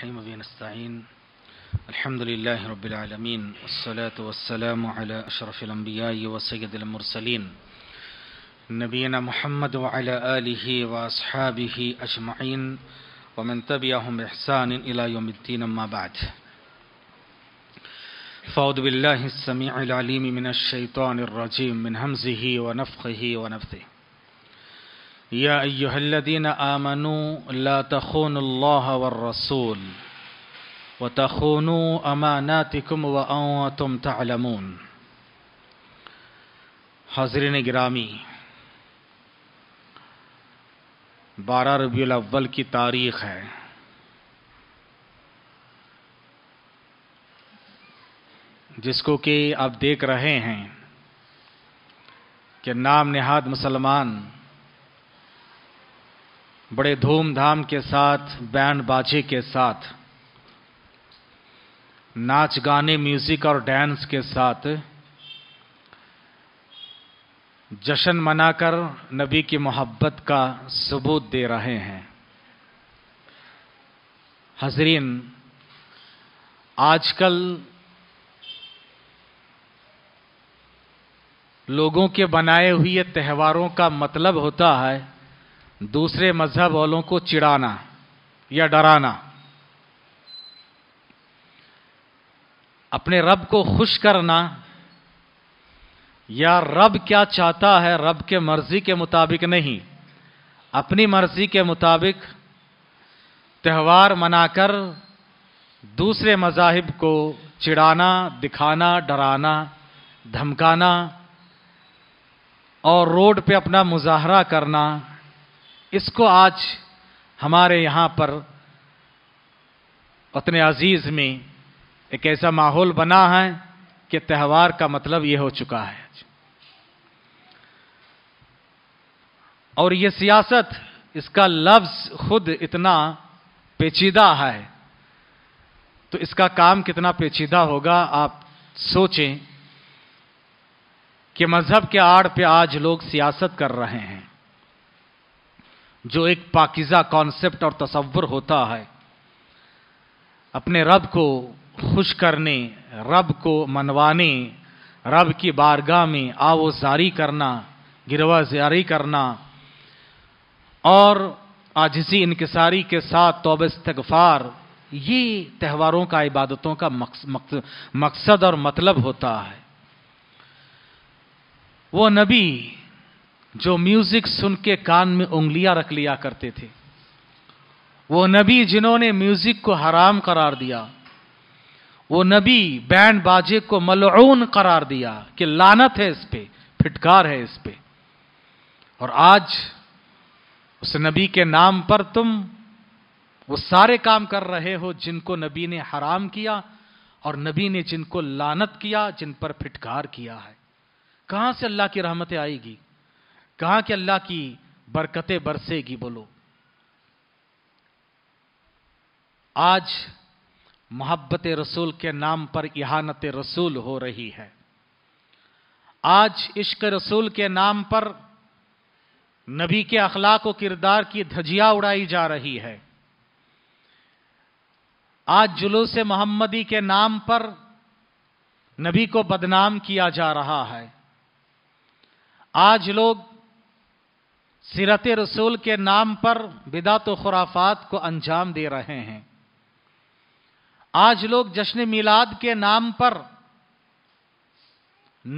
الرحيم به نستعين الحمد لله رب العالمين والصلاة والسلام على أشرف الأنبياء وسيد المرسلين نبينا محمد وعلى آله وأصحابه أجمعين ومن تبعهم بإحسان إلى يوم الدين ما بعد فأعوذ بالله السميع العليم من الشيطان الرجيم من همزه ونفخه ونفثه يا أيها الذين آمنوا لا تخونوا الله والرسول وتخونوا أماناتكم وأنتم تعلمون حاضرين گرامی بارہ ربیع الاول کی تاریخ ہے جس کو کہ आप دیکھ رہے ہیں کہ نام نہاد مسلمان बड़े धूमधाम के साथ बैंड बाजे के साथ नाच गाने म्यूजिक और डांस के साथ जश्न मनाकर नबी की मोहब्बत का सबूत दे रहे हैं हजरीन आजकल लोगों के बनाए हुए त्योहारों का मतलब होता है दूसरे मजहब वालों को चिढ़ाना या डराना अपने रब को खुश करना या रब क्या चाहता है रब के मर्ज़ी के मुताबिक नहीं अपनी मर्ज़ी के मुताबिक त्यौहार मनाकर दूसरे मजाहिब को चिढ़ाना दिखाना डराना धमकाना और रोड पे अपना मुजाहरा करना इसको आज हमारे यहाँ पर वतन अजीज़ में एक ऐसा माहौल बना है कि त्यौहार का मतलब ये हो चुका है और ये सियासत इसका लफ्ज़ खुद इतना पेचीदा है तो इसका काम कितना पेचीदा होगा आप सोचें कि मज़हब के आड़ पे आज लोग सियासत कर रहे हैं जो एक पाकिज़ा कॉन्सेप्ट और तस्वर होता है अपने रब को खुश करने रब को मनवाने रब की बारगाह में आवो जारी करना गिरवा जारी करना और आजसी इनकसारी के साथ तोब तगफ़ार ये त्यौहारों का इबादतों का मकसद और मतलब होता है वो नबी जो म्यूजिक सुन के कान में उंगलियां रख लिया करते थे वो नबी जिन्होंने म्यूजिक को हराम करार दिया वो नबी बैंड बाजे को मलऊन करार दिया कि लानत है इस पे फिटकार है इस पे और आज उस नबी के नाम पर तुम वो सारे काम कर रहे हो जिनको नबी ने हराम किया और नबी ने जिनको लानत किया जिन पर फिटकार किया है कहां से अल्लाह की रहमतें आएगी कहा कि अल्लाह की बरकतें बरसेगी बोलो आज मोहब्बत रसूल के नाम पर इहानत रसूल हो रही है आज इश्क रसूल के नाम पर नबी के अखलाक व किरदार की धजिया उड़ाई जा रही है आज जुलूस मोहम्मदी के नाम पर नबी को बदनाम किया जा रहा है आज लोग सीरत रसूल के नाम पर बिदात खुराफात को अंजाम दे रहे हैं आज लोग जश्न मिलाद के नाम पर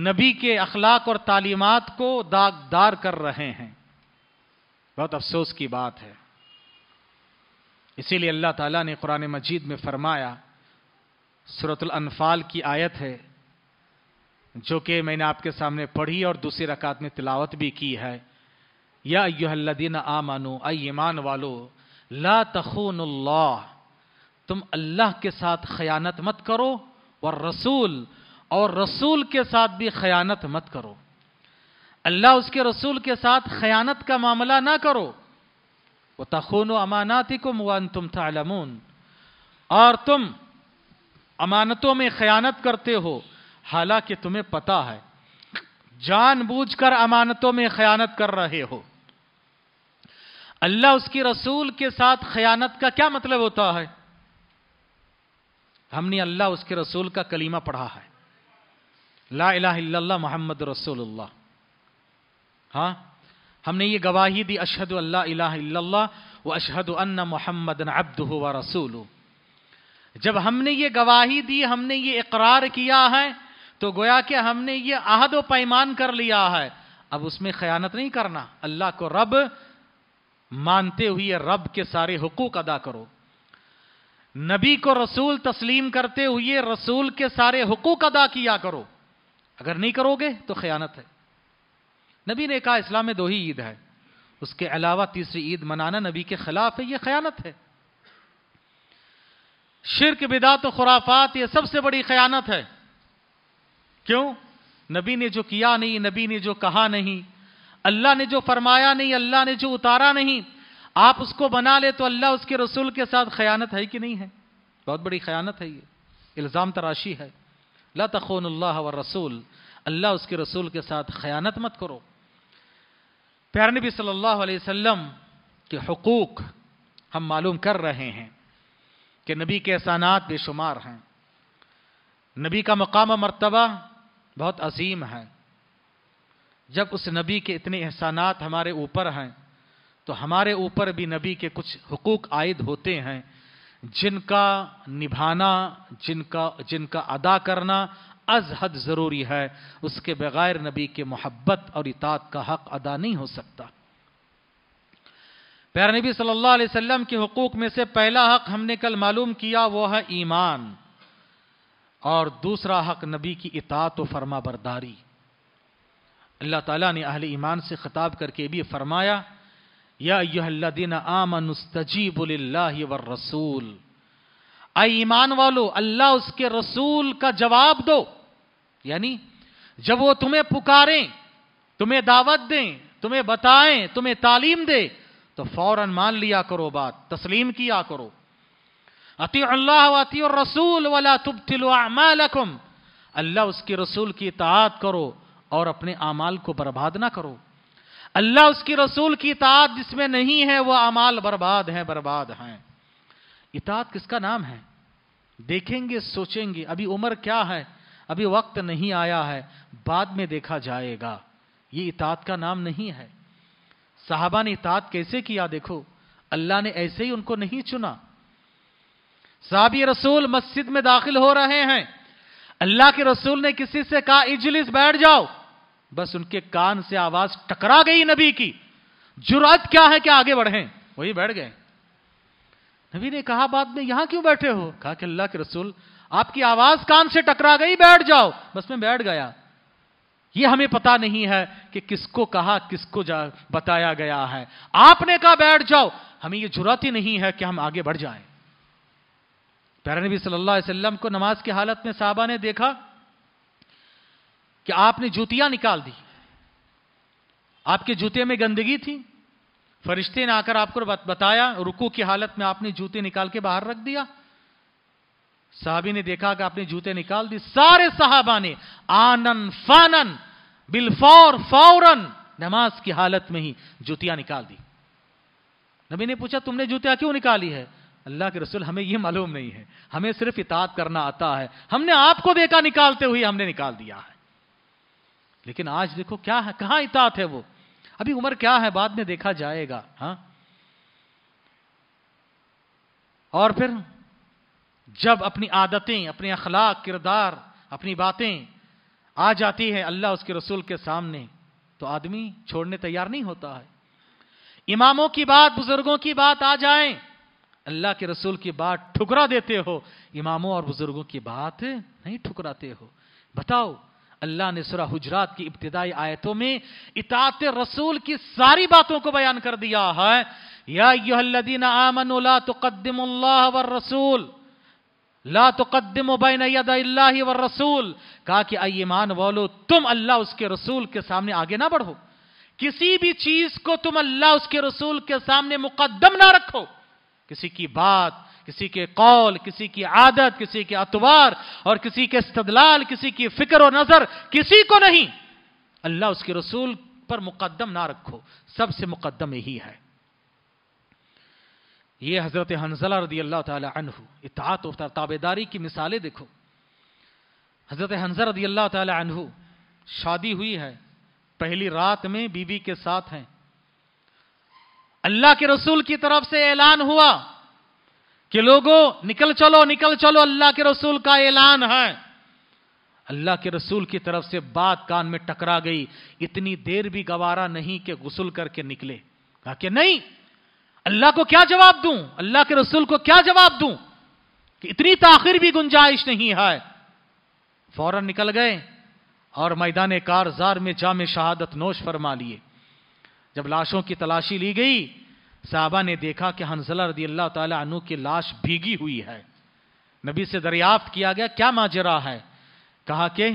नबी के अखलाक और तालीमत को दागदार कर रहे हैं बहुत अफसोस की बात है इसीलिए अल्लाह ताला ने कुरान मजीद में फरमाया सूरतुल अनफाल की आयत है जो कि मैंने आपके सामने पढ़ी और दूसरी रकात में तिलावत भी की है या युहल्लदीन मानो आई ईमान वालो ला तखून तुम अल्लाह के साथ खयानत मत करो और रसूल और रसूल के साथ भी खयानत मत करो अल्लाह उसके रसूल के साथ खयानत का मामला ना करो वो तखून अमानाती को मुआन तुम तालमून और तुम अमानतों में खयानत करते हो हालांकि तुम्हें पता है जानबूझकर अमानतों में खयानत कर रहे हो अल्लाह उसके रसूल के साथ खयानत का क्या मतलब होता है हमने अल्लाह उसके रसूल का कलीमा पढ़ा है ला इला मोहम्मद रसूल हाँ हमने ये गवाही दी अशहद अल्लाह व अशहद अन्न मोहम्मद अब्द व रसूल जब हमने ये गवाही दी हमने ये इकरार किया है तो गोया कि हमने ये अहद व पैमान कर लिया है अब उसमें खयानत नहीं करना अल्लाह को रब मानते हुए रब के सारे हकूक अदा करो नबी को रसूल तस्लीम करते हुए रसूल के सारे हुकूक अदा किया करो अगर नहीं करोगे तो खयानत है नबी ने कहा इस्लाम में दो ही ईद है उसके अलावा तीसरी ईद मनाना नबी के खिलाफ है यह खयानत है शिरक बिदात खुराफात यह सबसे बड़ी खयानत है क्यों नबी ने जो किया नहीं नबी ने जो कहा नहीं अल्लाह ने जो फरमाया नहीं अल्लाह ने जो उतारा नहीं आप उसको बना ले तो अल्लाह उसके रसूल के साथ खयानत है कि नहीं है बहुत बड़ी खयानत है ये इल्ज़ाम तराशी है ला तखोन अल्लाह व रसूल अल्लाह उसके रसूल के साथ खयानत मत करो प्यार नबी सल्लल्लाहु अलैहि वसल्लम के हकूक़ हम मालूम कर रहे हैं कि नबी के एहसानात बेशुमार हैं नबी का मकाम मरतबा बहुत अजीम है जब उस नबी के इतने एहसानात हमारे ऊपर हैं तो हमारे ऊपर भी नबी के कुछ हकूक़ आयद होते हैं जिनका निभाना जिनका जिनका अदा करना अज हद ज़रूरी है उसके बगैर नबी के मोहब्बत और इतात का हक अदा नहीं हो सकता प्यार नबी सल्लल्लाहु अलैहि वसल्लम के हकूक़ में से पहला हक हमने कल मालूम किया वो है ईमान और दूसरा हक नबी की इतात व फरमा बरदारी अल्लाह ताला ने अहले ईमान से ख़ताब करके भी फरमाया यादीन आमनस्तजीबुल्ला वर रसूल आई ईमान वालो अल्लाह उसके रसूल का जवाब दो यानी जब वो तुम्हें पुकारें तुम्हें दावत दें तुम्हें बताएं तुम्हें तालीम दे तो फौरन मान लिया करो बात तस्लीम किया करो अति अल्लाह अति रसूल वाला तुब अमालकुम अल्लाह उसके रसूल की इतात करो और अपने अमाल को बर्बाद ना करो अल्लाह उसकी रसूल की इतात जिसमें नहीं है वह अमाल बर्बाद हैं बर्बाद हैं इतात किसका नाम है देखेंगे सोचेंगे अभी उम्र क्या है अभी वक्त नहीं आया है बाद में देखा जाएगा ये इतात का नाम नहीं है साहबा ने इतात कैसे किया देखो अल्लाह ने ऐसे ही उनको नहीं चुना साहबी रसूल मस्जिद में दाखिल हो रहे हैं अल्लाह के रसूल ने किसी से कहा इजलिस बैठ जाओ बस उनके कान से आवाज टकरा गई नबी की जुरात क्या है कि आगे बढ़े वही बैठ गए नबी ने कहा बाद में यहां क्यों बैठे हो कहा कि अल्लाह के रसूल आपकी आवाज कान से टकरा गई बैठ जाओ बस मैं बैठ गया यह हमें पता नहीं है कि किसको कहा किसको जा, बताया गया है आपने कहा बैठ जाओ हमें यह जुरात ही नहीं है कि हम आगे बढ़ जाएं। प्यारे नबी सल्लल्लाहु अलैहि वसल्लम को नमाज की हालत में साहबा ने देखा कि आपने जूतियां निकाल दी आपके जूते में गंदगी थी फरिश्ते ने आकर आपको बताया रुकू की हालत में आपने जूते निकाल के बाहर रख दिया साहबी ने देखा कि आपने जूते निकाल दिए सारे साहबा ने आनन फानन बिलफौर फौरन नमाज की हालत में ही जूतियां निकाल दी नबी ने पूछा तुमने जूतियां क्यों निकाली है अल्लाह के रसूल हमें यह मालूम नहीं है हमें सिर्फ इतात करना आता है हमने आपको देखा निकालते हुए हमने निकाल दिया है लेकिन आज देखो क्या है कहां इतात है वो अभी उम्र क्या है बाद में देखा जाएगा हा और फिर जब अपनी आदतें अपने अखलाक किरदार अपनी बातें आ जाती है अल्लाह उसके रसूल के सामने तो आदमी छोड़ने तैयार नहीं होता है इमामों की बात बुजुर्गों की बात आ जाए अल्लाह के रसूल की बात ठुकरा देते हो इमामों और बुजुर्गों की बात नहीं ठुकराते हो बताओ अल्लाह ने सुरा हुजरात की इब्तदाई आयतों में इतात रसूल की सारी बातों को बयान कर दिया है यादीन आमन तुकदम रसूल ला तुकदम बैन व रसूल कहा कि आइए मान बोलो तुम अल्लाह उसके रसूल के सामने आगे ना बढ़ो किसी भी चीज को तुम अल्लाह उसके रसूल के सामने मुकदम ना रखो किसी की बात किसी के कौल किसी की आदत किसी के अतवार और किसी के इस्तलाल किसी की फिक्र और नजर किसी को नहीं अल्लाह उसके रसूल पर मुकदम ना रखो सबसे मुकदम यही है ये हजरत हंजला रदी अल्लाह तहु इतात और ताबेदारी की मिसालें देखो हजरत हंजर रदी अल्लाह तहु शादी हुई है पहली रात में बीवी के साथ हैं अल्लाह के रसूल की तरफ से ऐलान हुआ कि लोगों निकल चलो निकल चलो अल्लाह के रसूल का ऐलान है अल्लाह के रसूल की तरफ से बात कान में टकरा गई इतनी देर भी गवारा नहीं कि गुसल करके निकले कहा कि नहीं अल्लाह को क्या जवाब दूं अल्लाह के रसूल को क्या जवाब दूं कि इतनी ताखिर भी गुंजाइश नहीं है फौरन निकल गए और मैदान कारजार में जाम शहादत नोश फरमा लिए जब लाशों की तलाशी ली गई साहबा ने देखा कि हंसला रदी अल्लाह तु की लाश भीगी हुई है नबी से दरियाफ्त किया गया क्या माजरा है कहा कि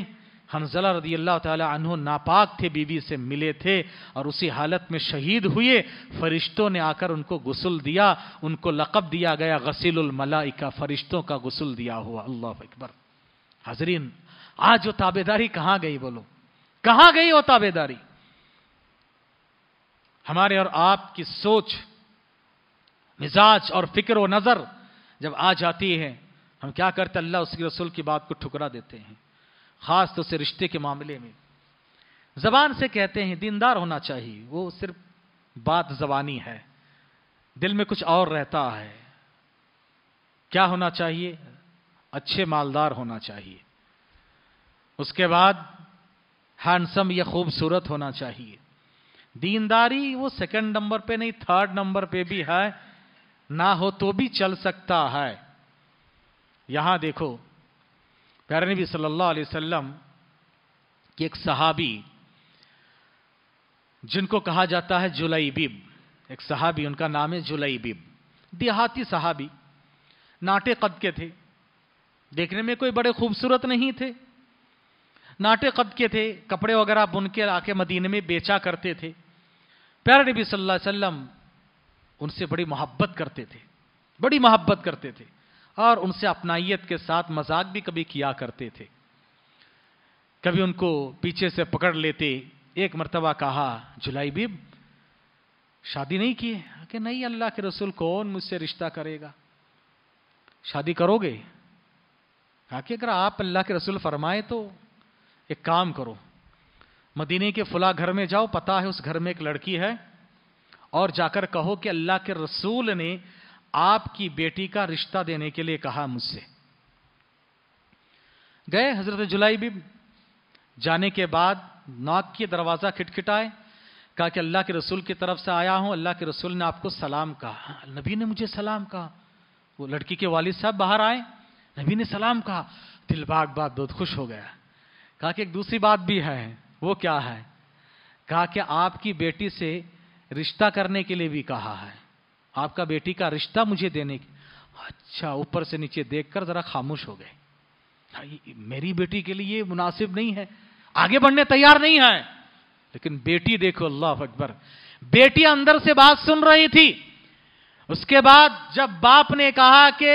हंजला रदी अल्लाह तु नापाक थे बीवी से मिले थे और उसी हालत में शहीद हुए फरिश्तों ने आकर उनको गसल दिया उनको लकब दिया गया गसीलमलाइका फरिश्तों का गसल दिया हुआ अल्लाह अकबर हाजरीन आज वो ताबेदारी कहां गई बोलो कहाँ गई वो ताबेदारी हमारे और आपकी सोच मिजाज और फिक्र व नज़र जब आ जाती है हम क्या करते अल्लाह उसके रसूल की बात को ठुकरा देते हैं ख़ास तौर तो से रिश्ते के मामले में ज़बान से कहते हैं दीनदार होना चाहिए वो सिर्फ बात जबानी है दिल में कुछ और रहता है क्या होना चाहिए अच्छे मालदार होना चाहिए उसके बाद हैंडसम या खूबसूरत होना चाहिए दीनदारी वो सेकंड नंबर पे नहीं थर्ड नंबर पे भी है ना हो तो भी चल सकता है यहाँ देखो प्यारे नबी सल्लल्लाहु अलैहि वसल्लम की एक सहाबी जिनको कहा जाता है बिब एक सहाबी उनका नाम है बिब देहाती सहाबी नाटे कद के थे देखने में कोई बड़े खूबसूरत नहीं थे नाटे कद के थे कपड़े वगैरह बुन के आके मदीने में बेचा करते थे प्यारे नबी सल्लल्लाहु अलैहि वसल्लम उनसे बड़ी मोहब्बत करते थे बड़ी मोहब्बत करते थे और उनसे अपनाइत के साथ मजाक भी कभी किया करते थे कभी उनको पीछे से पकड़ लेते एक मरतबा कहा जुलाई बीब शादी नहीं की हाँ कि नहीं अल्लाह के रसूल कौन मुझसे रिश्ता करेगा शादी करोगे कहा कि अगर आप अल्लाह के रसूल फरमाए तो एक काम करो मदीने के फुला घर में जाओ पता है उस घर में एक लड़की है और जाकर कहो कि अल्लाह के रसूल ने आपकी बेटी का रिश्ता देने के लिए कहा मुझसे गए हजरत जुलाई भी जाने के बाद नाक के दरवाज़ा खिटखिटाए कहा कि अल्लाह के रसूल की तरफ से आया हूँ अल्लाह के रसूल ने आपको सलाम कहा हाँ, नबी ने मुझे सलाम कहा वो लड़की के वालिद साहब बाहर आए नबी ने सलाम कहा बाग बाग बहुत खुश हो गया कहा कि एक दूसरी बात भी है वो क्या है कहा कि आपकी बेटी से रिश्ता करने के लिए भी कहा है आपका बेटी का रिश्ता मुझे देने के अच्छा ऊपर से नीचे देखकर जरा खामोश हो गए मेरी बेटी के लिए मुनासिब नहीं है आगे बढ़ने तैयार नहीं है लेकिन बेटी देखो अल्लाह अकबर बेटी अंदर से बात सुन रही थी उसके बाद जब बाप ने कहा कि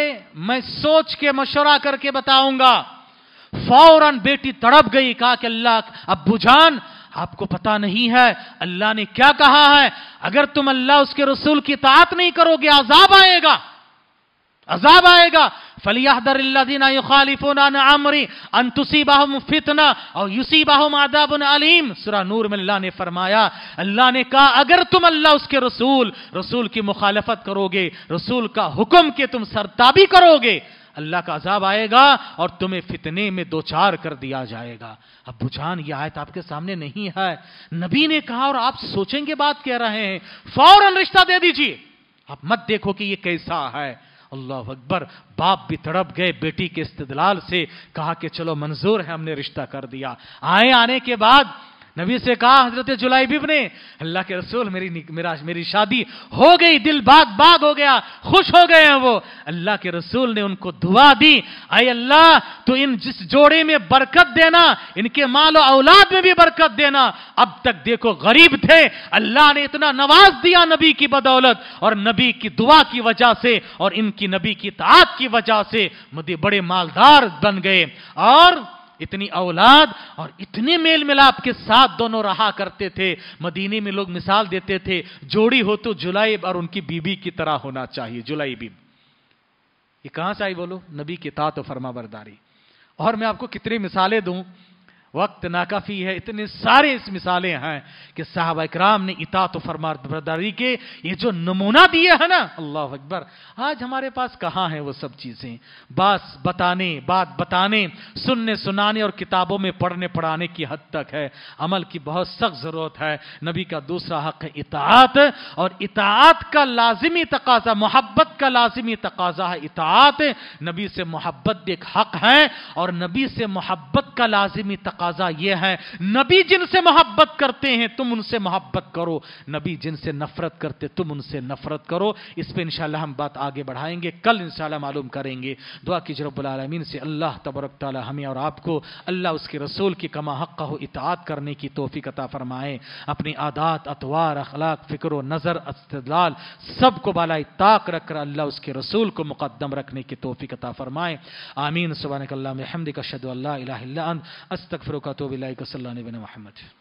मैं सोच के मशुरा करके बताऊंगा फौरन बेटी तड़प गई कहा कि अल्लाह अब्बू जान आपको पता नहीं है अल्लाह ने क्या कहा है अगर तुम अल्लाह उसके रसूल की तात नहीं करोगे आजाब आएगा अजाब आएगा फलियादीना और यूसी बाहम आदाबन अलीम सुरा नूर में अल्लाह ने फरमाया अल्लाह ने कहा अगर तुम अल्लाह उसके रसूल रसूल की मुखालफत करोगे रसूल का हुक्म के तुम सरताबी करोगे अल्लाह का अजाब आएगा और तुम्हें फितने में दो चार कर दिया जाएगा अब बुझान यह आयत आपके सामने नहीं है नबी ने कहा और आप सोचेंगे बात कह रहे हैं फौरन रिश्ता दे दीजिए आप मत देखो कि यह कैसा है अल्लाह अकबर बाप भी तड़प गए बेटी के इस्तदलाल से कहा कि चलो मंजूर है हमने रिश्ता कर दिया आए आने के बाद नबी से कहा हजरत जुलाईबिब ने अल्लाह के रसूल मेरी मेरा मेरी शादी हो गई दिल बाग बाग हो गया खुश हो गए हैं वो अल्लाह के रसूल ने उनको दुआ दी आई अल्लाह तो इन जिस जोड़े में बरकत देना इनके माल और औलाद में भी बरकत देना अब तक देखो गरीब थे अल्लाह ने इतना नवाज दिया नबी की बदौलत और नबी की दुआ की वजह से और इनकी नबी की ताक की वजह से बड़े मालदार बन गए और इतनी औलाद और इतने मेल मिलाप के साथ दोनों रहा करते थे मदीने में लोग मिसाल देते थे जोड़ी हो तो जुलाई और उनकी बीबी की तरह होना चाहिए जुलाई बीब ये कहां से आई बोलो नबी की तात फरमा बरदारी और मैं आपको कितनी मिसालें दूं वक्त नाकाफ़ी है इतने सारे इस मिसालें हैं कि साहब कराम ने इतात फरमा बरदारी के ये जो नमूना दिए है ना अल्लाह अकबर आज हमारे पास कहाँ हैं वो सब चीज़ें बस बताने बात बताने सुनने सुनाने और किताबों में पढ़ने पढ़ाने की हद तक है अमल की बहुत सख्त ज़रूरत है नबी का दूसरा हक है इतात और इतात का लाजिमी तकाजा मोहब्बत का लाजिमी तकाजा है इतात नबी से मोहब्बत एक हक है और नबी से मोहब्बत का लाजिमी तक तकाजा यह है नबी जिनसे मोहब्बत करते हैं तुम उनसे मोहब्बत करो नबी जिनसे नफरत करते तुम उनसे नफरत करो इस पर इंशाल्लाह हम बात आगे बढ़ाएंगे कल इंशाल्लाह मालूम करेंगे दुआ की जरबालमीन से अल्लाह तबरक ताली हमें और आपको अल्लाह उसके रसूल की कमा हक़ हो इतात करने की तोहफी कता फरमाएं अपनी आदात अतवार अखलाक फ़िक्र नज़र अस्तलाल सबको बालाई ताक रखकर अल्लाह उसके रसूल को मुकदम रखने की तोहफी कता फरमाएं आमीन सुबह कल्ला महमद कशद अल्लाह अस्तफ़रुका तो बिल्ला कसल्ला नबिन महमद